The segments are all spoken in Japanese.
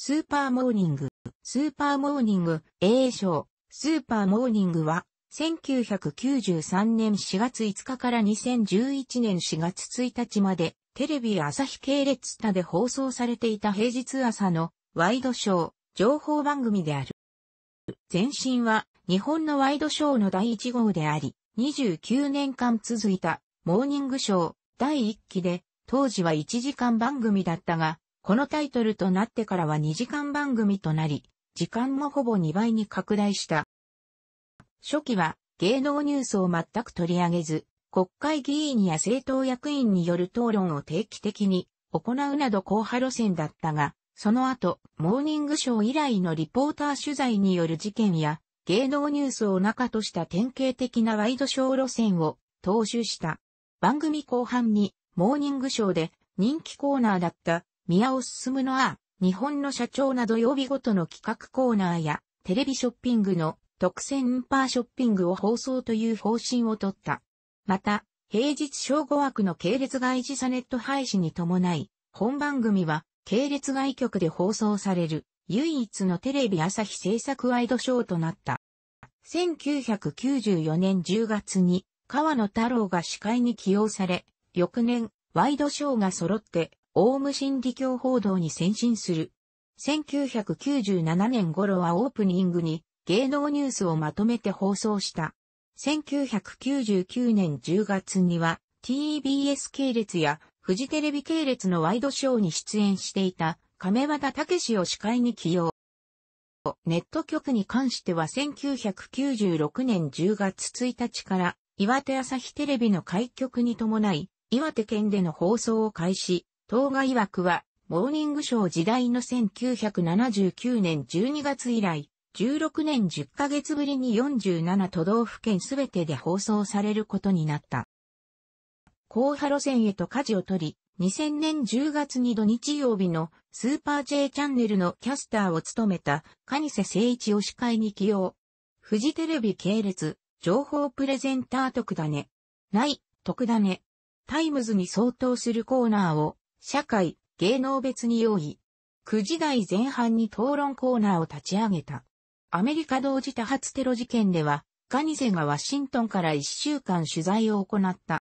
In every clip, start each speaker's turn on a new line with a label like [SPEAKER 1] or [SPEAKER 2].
[SPEAKER 1] スーパーモーニング、スーパーモーニング、英賞、スーパーモーニングは、1993年4月5日から2011年4月1日まで、テレビ朝日系列下で放送されていた平日朝のワイドショー、情報番組である。前身は、日本のワイドショーの第1号であり、29年間続いた、モーニングショー、第1期で、当時は1時間番組だったが、このタイトルとなってからは2時間番組となり、時間もほぼ2倍に拡大した。初期は芸能ニュースを全く取り上げず、国会議員や政党役員による討論を定期的に行うなど後派路線だったが、その後、モーニングショー以来のリポーター取材による事件や、芸能ニュースを中とした典型的なワイドショー路線を踏襲した。番組後半に、モーニングショーで人気コーナーだった宮尾進のア日本の社長など曜日ごとの企画コーナーや、テレビショッピングの特選パーショッピングを放送という方針をとった。また、平日正午枠の系列外時差ネット廃止に伴い、本番組は系列外局で放送される唯一のテレビ朝日制作ワイドショーとなった。1994年10月に河野太郎が司会に起用され、翌年、ワイドショーが揃ってオウム真理教報道に先進する。1997年頃はオープニングに芸能ニュースをまとめて放送した。1999年10月には TBS 系列やフジテレビ系列のワイドショーに出演していた亀畑武史を司会に起用。ネット局に関しては1996年10月1日から岩手朝日テレビの開局に伴い岩手県での放送を開始、東賀曰くは、モーニングショー時代の1979年12月以来、16年10ヶ月ぶりに47都道府県すべてで放送されることになった。後波路線へと舵を取り、2000年10月に土日曜日のスーパー J チャンネルのキャスターを務めたカニセ聖一を司会に起用。フジテレビ系列、情報プレゼンター特だね。ない、特だね。タイムズに相当するコーナーを社会、芸能別に用意。9時台前半に討論コーナーを立ち上げた。アメリカ同時多発テロ事件では、ガニゼがワシントンから1週間取材を行った。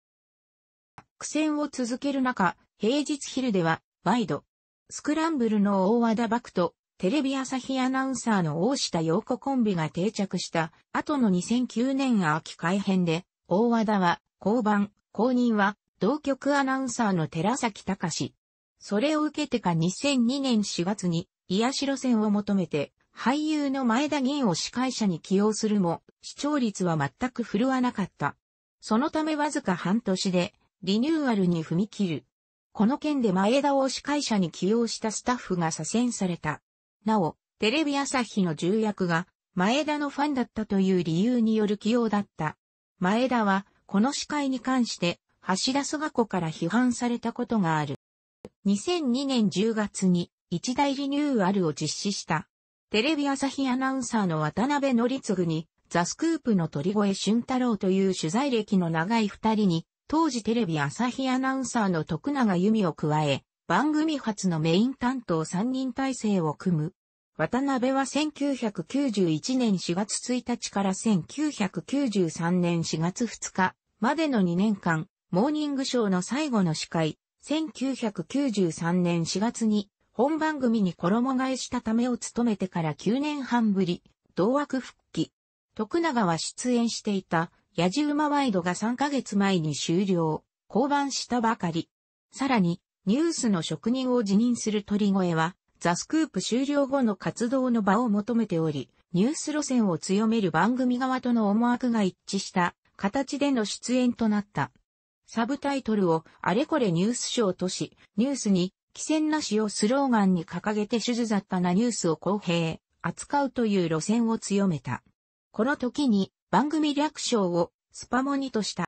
[SPEAKER 1] 苦戦を続ける中、平日昼では、ワイド、スクランブルの大和田漠と、テレビ朝日アナウンサーの大下陽子コンビが定着した後の2009年秋改編で、大和田は、交番、公認は、同局アナウンサーの寺崎隆。それを受けてか2002年4月に、癒し路線を求めて、俳優の前田銀を司会者に起用するも、視聴率は全く振るわなかった。そのためわずか半年で、リニューアルに踏み切る。この件で前田を司会者に起用したスタッフが左遷された。なお、テレビ朝日の重役が、前田のファンだったという理由による起用だった。前田は、この司会に関して、橋田蘇賀子から批判されたことがある。2002年10月に一大リニューアルを実施した。テレビ朝日アナウンサーの渡辺則次に、ザ・スクープの鳥越俊太郎という取材歴の長い二人に、当時テレビ朝日アナウンサーの徳永由美を加え、番組初のメイン担当三人体制を組む。渡辺は1991年4月1日から1993年4月2日までの2年間、モーニングショーの最後の司会、1993年4月に本番組に衣替えしたためを務めてから9年半ぶり、同枠復帰。徳永は出演していた、野ウ馬ワイドが3ヶ月前に終了、降板したばかり。さらに、ニュースの職人を辞任する鳥越は、ザ・スクープ終了後の活動の場を求めており、ニュース路線を強める番組側との思惑が一致した形での出演となった。サブタイトルをあれこれニュースショーとし、ニュースに、既船なしをスローガンに掲げて手術雑把なニュースを公平、扱うという路線を強めた。この時に番組略称をスパモニとした。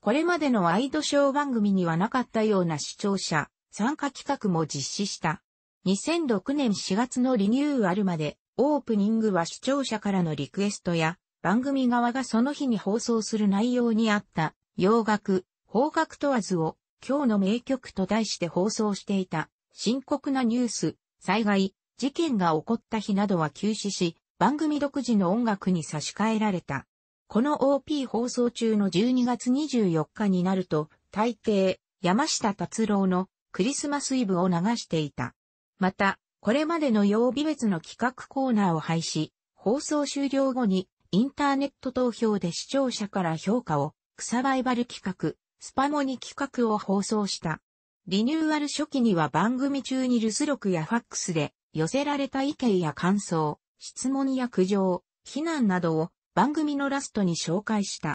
[SPEAKER 1] これまでのワイドショー番組にはなかったような視聴者、参加企画も実施した。2006年4月のリニューアルまで、オープニングは視聴者からのリクエストや、番組側がその日に放送する内容にあった洋楽、邦楽問わずを今日の名曲と題して放送していた深刻なニュース、災害、事件が起こった日などは休止し、番組独自の音楽に差し替えられた。この OP 放送中の12月24日になると、大抵、山下達郎のクリスマスイブを流していた。また、これまでの曜日別の企画コーナーを廃止、放送終了後にインターネット投票で視聴者から評価を草バイバル企画、スパモニ企画を放送した。リニューアル初期には番組中に留守録やファックスで寄せられた意見や感想、質問や苦情、非難などを番組のラストに紹介した。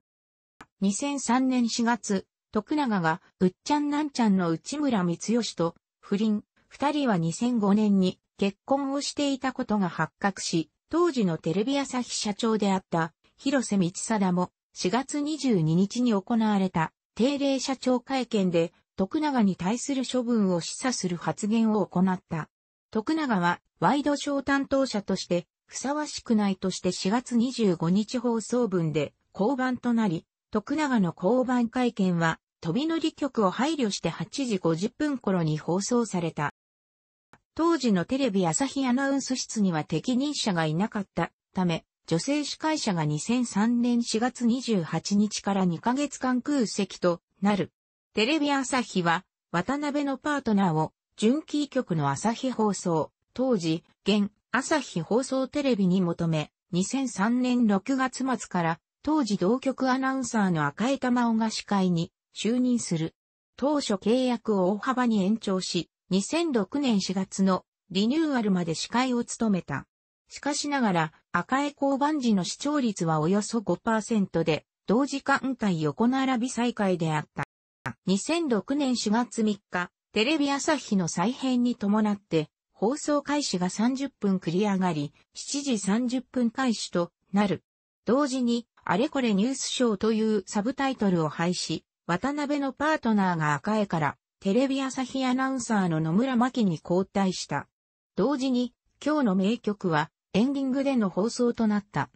[SPEAKER 1] 2003年4月、徳永がうっちゃんなんちゃんの内村光義と不倫、二人は2005年に結婚をしていたことが発覚し、当時のテレビ朝日社長であった広瀬道貞も4月22日に行われた定例社長会見で、徳永に対する処分を示唆する発言を行った。徳永は、ワイドショー担当者として、ふさわしくないとして4月25日放送分で降板となり、徳永の降板会見は、飛び乗り局を配慮して8時50分頃に放送された。当時のテレビ朝日アナウンス室には適任者がいなかったため、女性司会者が2003年4月28日から2ヶ月間空席となる。テレビ朝日は、渡辺のパートナーを、純キー局の朝日放送、当時、現、朝日放送テレビに求め、2003年6月末から、当時同局アナウンサーの赤江玉緒が司会に就任する。当初契約を大幅に延長し、2006年4月のリニューアルまで司会を務めた。しかしながら、赤江交番時の視聴率はおよそ5%で、同時間帯横並び再開であった。2006年4月3日、テレビ朝日の再編に伴って、放送開始が30分繰り上がり、7時30分開始となる。同時に、あれこれニュースショーというサブタイトルを廃止、渡辺のパートナーが赤江から、テレビ朝日アナウンサーの野村真に交代した。同時に、今日の名曲は、エンディングでの放送となった。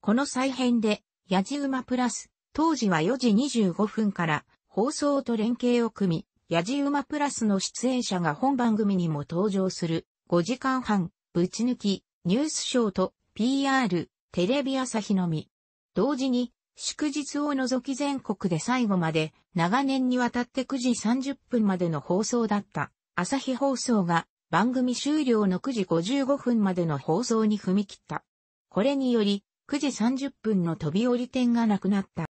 [SPEAKER 1] この再編で、ヤジ馬プラス、当時は4時25分から放送と連携を組み、ヤジ馬プラスの出演者が本番組にも登場する5時間半、ぶち抜き、ニュースショーと PR、テレビ朝日のみ。同時に、祝日を除き全国で最後まで長年にわたって9時30分までの放送だった朝日放送が番組終了の9時55分までの放送に踏み切った。これにより、9時30分の飛び降り点がなくなった。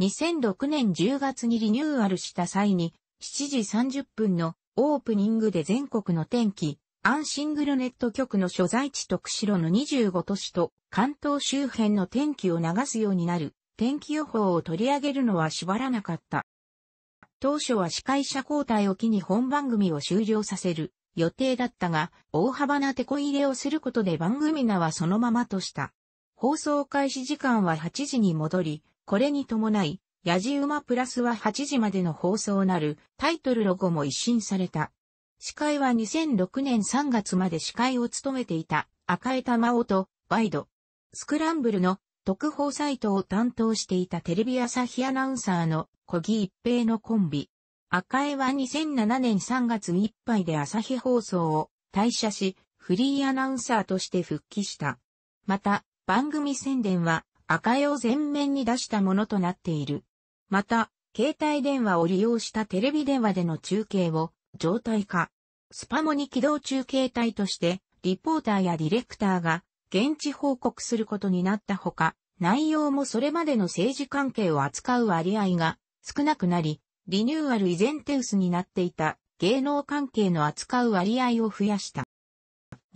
[SPEAKER 1] 2006年10月にリニューアルした際に、7時30分のオープニングで全国の天気、アンシングルネット局の所在地と釧路の25都市と関東周辺の天気を流すようになる天気予報を取り上げるのは縛らなかった。当初は司会者交代を機に本番組を終了させる予定だったが、大幅な手こ入れをすることで番組名はそのままとした。放送開始時間は8時に戻り、これに伴い、ヤジウマプラスは8時までの放送なるタイトルロゴも一新された。司会は2006年3月まで司会を務めていた赤江玉緒とワイド。スクランブルの特報サイトを担当していたテレビ朝日アナウンサーの小木一平のコンビ。赤江は2007年3月いっぱいで朝日放送を退社し、フリーアナウンサーとして復帰した。また、番組宣伝は赤江を前面に出したものとなっている。また、携帯電話を利用したテレビ電話での中継を状態化。スパモに起動中継隊として、リポーターやディレクターが現地報告することになったほか、内容もそれまでの政治関係を扱う割合が少なくなり、リニューアル以前手薄になっていた芸能関係の扱う割合を増やした。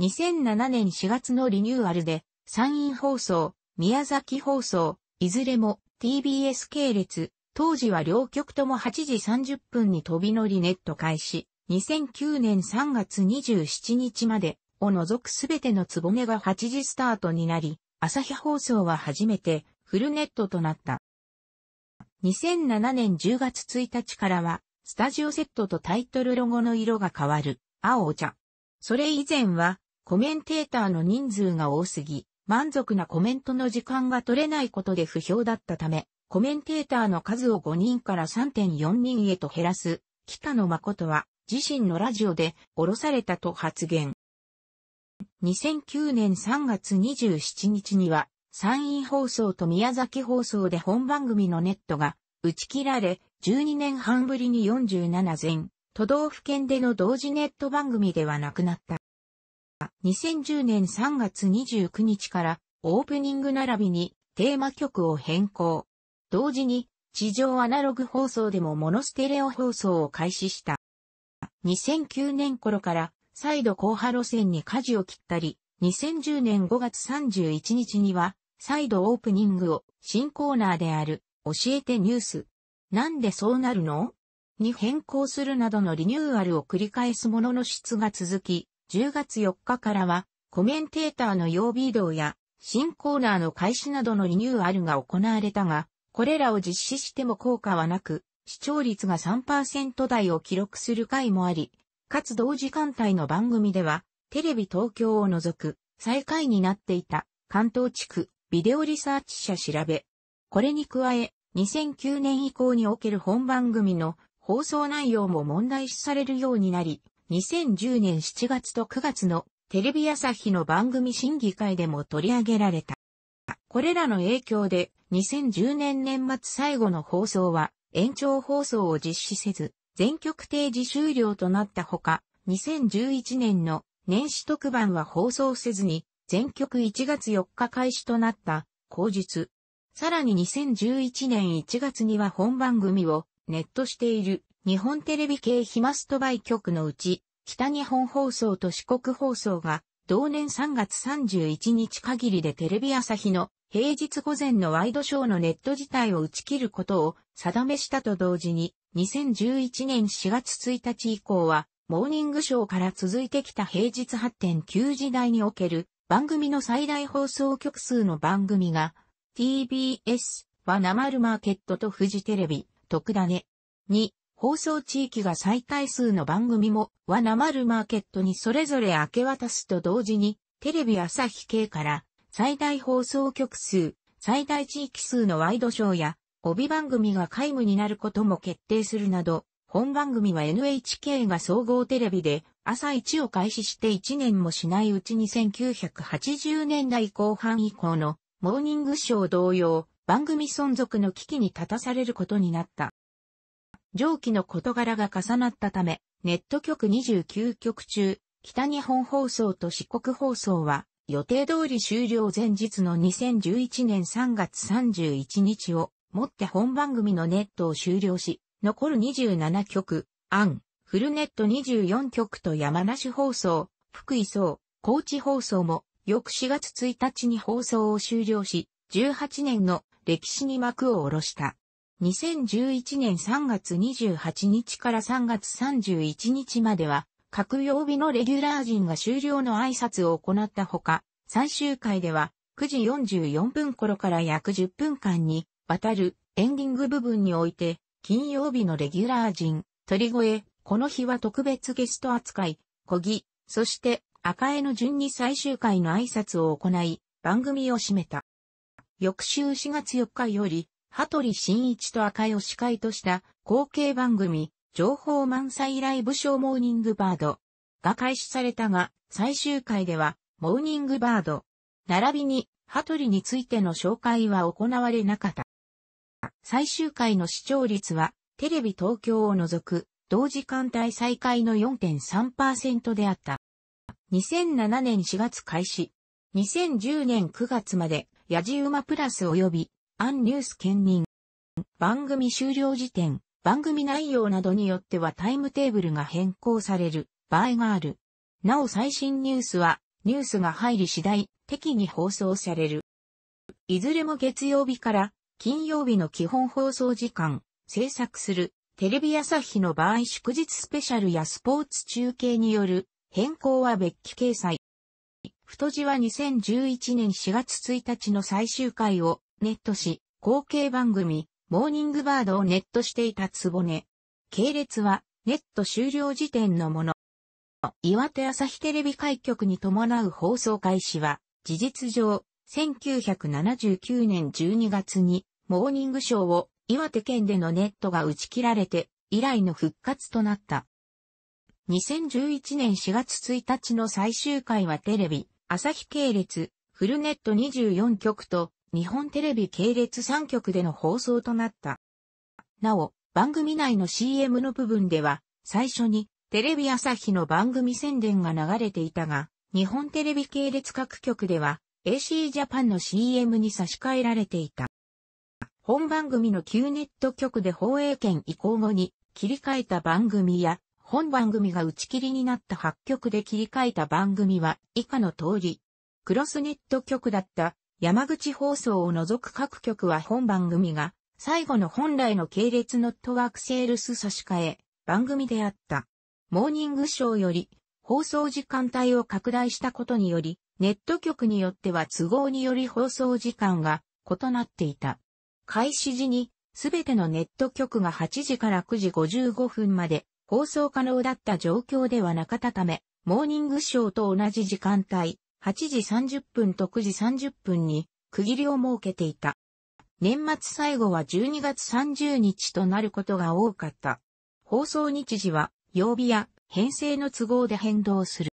[SPEAKER 1] 2007年4月のリニューアルで、山陰放送、宮崎放送、いずれも TBS 系列、当時は両局とも8時30分に飛び乗りネット開始、2009年3月27日までを除くすべてのつぼねが8時スタートになり、朝日放送は初めてフルネットとなった。2007年10月1日からは、スタジオセットとタイトルロゴの色が変わる、青お茶。それ以前は、コメンテーターの人数が多すぎ、満足なコメントの時間が取れないことで不評だったため、コメンテーターの数を5人から3.4人へと減らす、北野誠は自身のラジオで降ろされたと発言。2009年3月27日には山陰放送と宮崎放送で本番組のネットが打ち切られ、12年半ぶりに47全都道府県での同時ネット番組ではなくなった。2010年3月29日からオープニング並びにテーマ曲を変更。同時に地上アナログ放送でもモノステレオ放送を開始した。2009年頃から再度後波路線に舵を切ったり、2010年5月31日には再度オープニングを新コーナーである教えてニュース。なんでそうなるのに変更するなどのリニューアルを繰り返すものの質が続き、10月4日からはコメンテーターの曜日移動や新コーナーの開始などのリニューアルが行われたが、これらを実施しても効果はなく、視聴率が3%台を記録する回もあり、かつ同時間帯の番組では、テレビ東京を除く最下位になっていた関東地区ビデオリサーチ社調べ。これに加え、2009年以降における本番組の放送内容も問題視されるようになり、2010年7月と9月のテレビ朝日の番組審議会でも取り上げられた。これらの影響で2010年年末最後の放送は延長放送を実施せず、全局定時終了となったほか、2011年の年始特番は放送せずに全局1月4日開始となった、口述。さらに2011年1月には本番組をネットしている日本テレビ系ヒマすとバイ局のうち、北日本放送と四国放送が同年3月31日限りでテレビ朝日の平日午前のワイドショーのネット自体を打ち切ることを定めしたと同時に、2011年4月1日以降は、モーニングショーから続いてきた平日8.9時台における番組の最大放送局数の番組が、TBS は生まる。マーケットとフジテレビ、特ダネ。2、放送地域が最大数の番組も、は生まる。マーケットにそれぞれ明け渡すと同時に、テレビ朝日系から、最大放送局数、最大地域数のワイドショーや、帯番組が皆無になることも決定するなど、本番組は NHK が総合テレビで朝1を開始して1年もしないうちに1980年代後半以降のモーニングショー同様番組存続の危機に立たされることになった。上記の事柄が重なったため、ネット局29局中、北日本放送と四国放送は予定通り終了前日の2011年3月31日をもって本番組のネットを終了し、残る27局、アン、フルネット24局と山梨放送、福井総、高知放送も、翌4月1日に放送を終了し、18年の歴史に幕を下ろした。2011年3月28日から3月31日までは、各曜日のレギュラー陣が終了の挨拶を行ったほか、最終回では9時44分頃から約10分間にわたるエンディング部分において、金曜日のレギュラー陣、鳥越、この日は特別ゲスト扱い、小木、そして赤江の順に最終回の挨拶を行い、番組を締めた。翌週4月4日より、羽鳥慎一と赤江を司会とした後継番組、情報満載ライブショーモーニングバードが開始されたが、最終回では、モーニングバード、並びに、トリについての紹介は行われなかった。最終回の視聴率は、テレビ東京を除く、同時間帯再開の4.3%であった。2007年4月開始。2010年9月まで、ヤジウマプラス及び、アンニュース兼任。番組終了時点、番組内容などによってはタイムテーブルが変更される場合がある。なお最新ニュースは、ニュースが入り次第、適宜放送される。いずれも月曜日から金曜日の基本放送時間、制作する、テレビ朝日の場合祝日スペシャルやスポーツ中継による変更は別記掲載。太字は2011年4月1日の最終回をネットし、後継番組、モーニングバードをネットしていたつぼね。系列はネット終了時点のもの。岩手朝日テレビ開局に伴う放送開始は、事実上、1979年12月にモーニングショーを岩手県でのネットが打ち切られて以来の復活となった。2011年4月1日の最終回はテレビ、朝日系列、フルネット24局と日本テレビ系列3局での放送となった。なお、番組内の CM の部分では最初にテレビ朝日の番組宣伝が流れていたが、日本テレビ系列各局では AC ジャパンの CM に差し替えられていた。本番組の旧ネット局で放映権移行後に切り替えた番組や、本番組が打ち切りになった8局で切り替えた番組は以下の通り。クロスネット局だった山口放送を除く各局は本番組が最後の本来の系列ノットワークセールス差し替え番組であった。モーニングショーより放送時間帯を拡大したことによりネット局によっては都合により放送時間が異なっていた。開始時に、すべてのネット局が8時から9時55分まで放送可能だった状況ではなかったため、モーニングショーと同じ時間帯、8時30分と9時30分に区切りを設けていた。年末最後は12月30日となることが多かった。放送日時は曜日や編成の都合で変動する。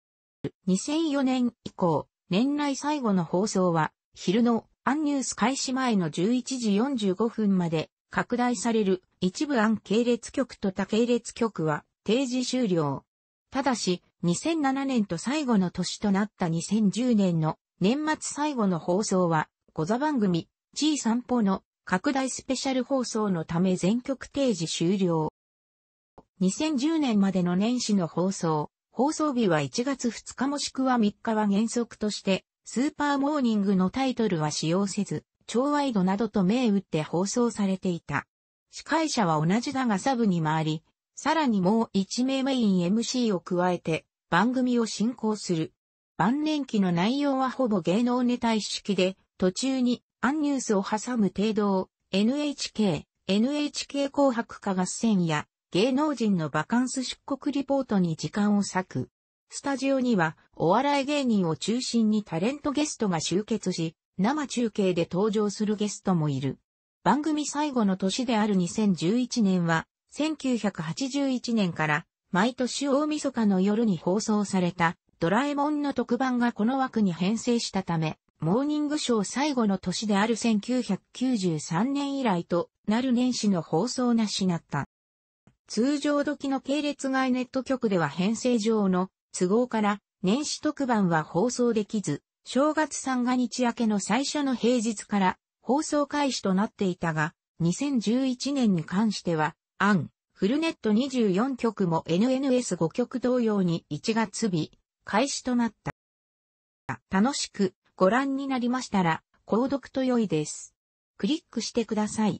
[SPEAKER 1] 2004年以降、年内最後の放送は昼のアンニュース開始前の11時45分まで拡大される一部アン系列局と他系列局は定時終了。ただし、2007年と最後の年となった2010年の年末最後の放送は、小座番組 G 散歩の拡大スペシャル放送のため全局定時終了。2010年までの年始の放送、放送日は1月2日もしくは3日は原則としてスーパーモーニングのタイトルは使用せず、超ワイドなどと銘打って放送されていた。司会者は同じだがサブに回り、さらにもう一名メイン MC を加えて番組を進行する。晩年期の内容はほぼ芸能ネタ一式で、途中にアンニュースを挟む程度を NHK、NHK 紅白歌合戦や芸能人のバカンス出国リポートに時間を割く。スタジオにはお笑い芸人を中心にタレントゲストが集結し、生中継で登場するゲストもいる。番組最後の年である2011年は、1981年から毎年大晦日の夜に放送されたドラえもんの特番がこの枠に編成したため、モーニングショー最後の年である1993年以来となる年始の放送なしなった。通常時の系列外ネット局では編成上の都合から年始特番は放送できず、正月三が日明けの最初の平日から放送開始となっていたが、2011年に関しては、アン、フルネット24局も NNS5 局同様に1月日、開始となった。楽しくご覧になりましたら、購読と良いです。クリックしてください。